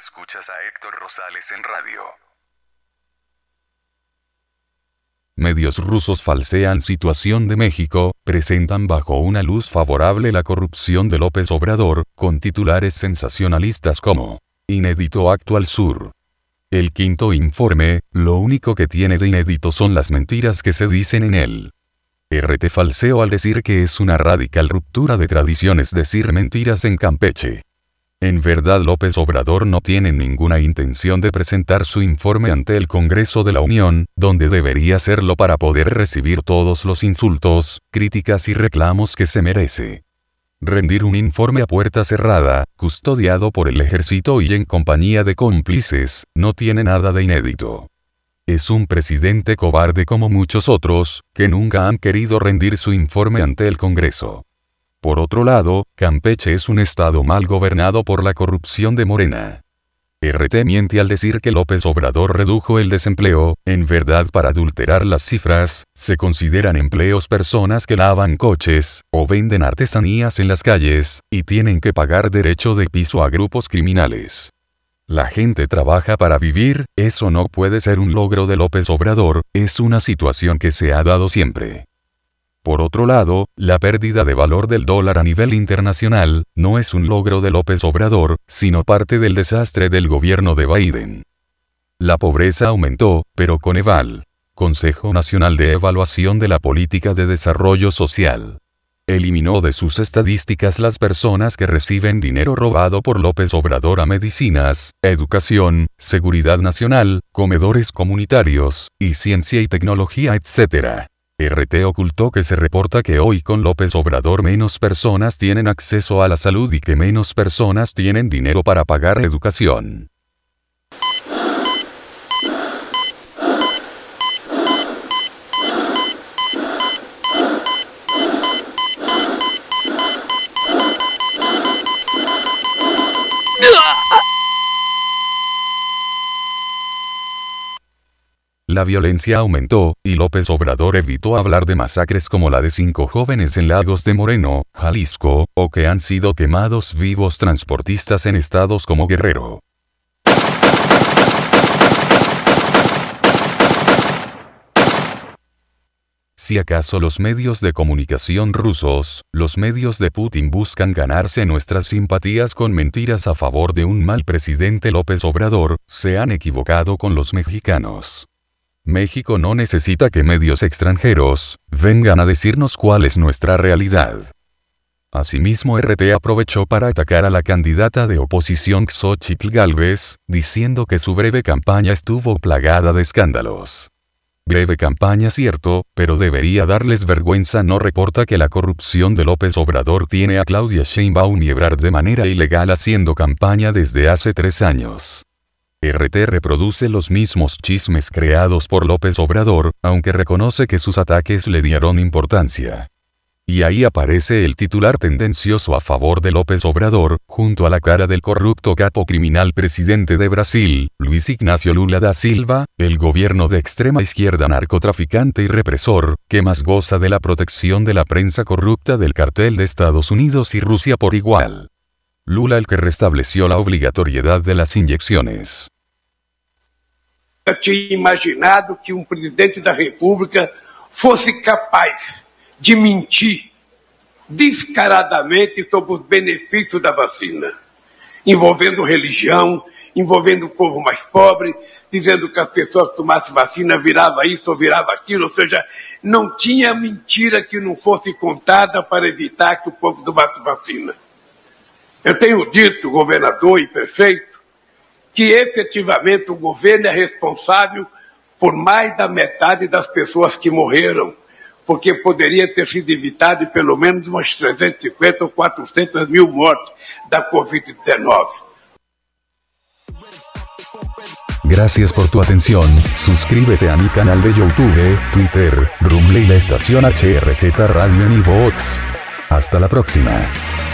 escuchas a Héctor Rosales en radio. Medios rusos falsean situación de México, presentan bajo una luz favorable la corrupción de López Obrador, con titulares sensacionalistas como Inédito Actual sur. El quinto informe, lo único que tiene de inédito son las mentiras que se dicen en él. RT falseo al decir que es una radical ruptura de tradiciones decir mentiras en Campeche. En verdad López Obrador no tiene ninguna intención de presentar su informe ante el Congreso de la Unión, donde debería hacerlo para poder recibir todos los insultos, críticas y reclamos que se merece. Rendir un informe a puerta cerrada, custodiado por el ejército y en compañía de cómplices, no tiene nada de inédito. Es un presidente cobarde como muchos otros, que nunca han querido rendir su informe ante el Congreso. Por otro lado, Campeche es un estado mal gobernado por la corrupción de Morena. RT miente al decir que López Obrador redujo el desempleo, en verdad para adulterar las cifras, se consideran empleos personas que lavan coches, o venden artesanías en las calles, y tienen que pagar derecho de piso a grupos criminales. La gente trabaja para vivir, eso no puede ser un logro de López Obrador, es una situación que se ha dado siempre. Por otro lado, la pérdida de valor del dólar a nivel internacional, no es un logro de López Obrador, sino parte del desastre del gobierno de Biden. La pobreza aumentó, pero con EVAL. Consejo Nacional de Evaluación de la Política de Desarrollo Social. Eliminó de sus estadísticas las personas que reciben dinero robado por López Obrador a medicinas, educación, seguridad nacional, comedores comunitarios, y ciencia y tecnología, etc. RT ocultó que se reporta que hoy con López Obrador menos personas tienen acceso a la salud y que menos personas tienen dinero para pagar educación. La violencia aumentó, y López Obrador evitó hablar de masacres como la de cinco jóvenes en Lagos de Moreno, Jalisco, o que han sido quemados vivos transportistas en estados como Guerrero. Si acaso los medios de comunicación rusos, los medios de Putin buscan ganarse nuestras simpatías con mentiras a favor de un mal presidente López Obrador, se han equivocado con los mexicanos. México no necesita que medios extranjeros vengan a decirnos cuál es nuestra realidad. Asimismo, RT aprovechó para atacar a la candidata de oposición Xochitl Galvez, diciendo que su breve campaña estuvo plagada de escándalos. Breve campaña cierto, pero debería darles vergüenza no reporta que la corrupción de López Obrador tiene a Claudia Sheinbaum y de manera ilegal haciendo campaña desde hace tres años. RT reproduce los mismos chismes creados por López Obrador, aunque reconoce que sus ataques le dieron importancia. Y ahí aparece el titular tendencioso a favor de López Obrador, junto a la cara del corrupto capo criminal presidente de Brasil, Luis Ignacio Lula da Silva, el gobierno de extrema izquierda narcotraficante y represor, que más goza de la protección de la prensa corrupta del cartel de Estados Unidos y Rusia por igual. Lula el que restableció la obrigatoriedade de las inyecciones. Eu tinha imaginado que um presidente da República fosse capaz de mentir descaradamente sobre os benefícios da vacina, envolvendo religião, envolvendo o povo mais pobre, dizendo que as pessoas que tomassem vacina virava isso ou virava aquilo, ou seja, não tinha mentira que não fosse contada para evitar que o povo tomasse vacina. Eu tenho dito, governador e prefeito, que efetivamente o governo é responsável por mais da metade das pessoas que morreram, porque poderia ter sido evitado pelo menos umas 350 ou 400 mil mortes da Covid-19. Gracias por tu atención. Suscríbete a mi canal de YouTube, Twitter, Rumble y la estación HRZ Radio en Hasta la próxima.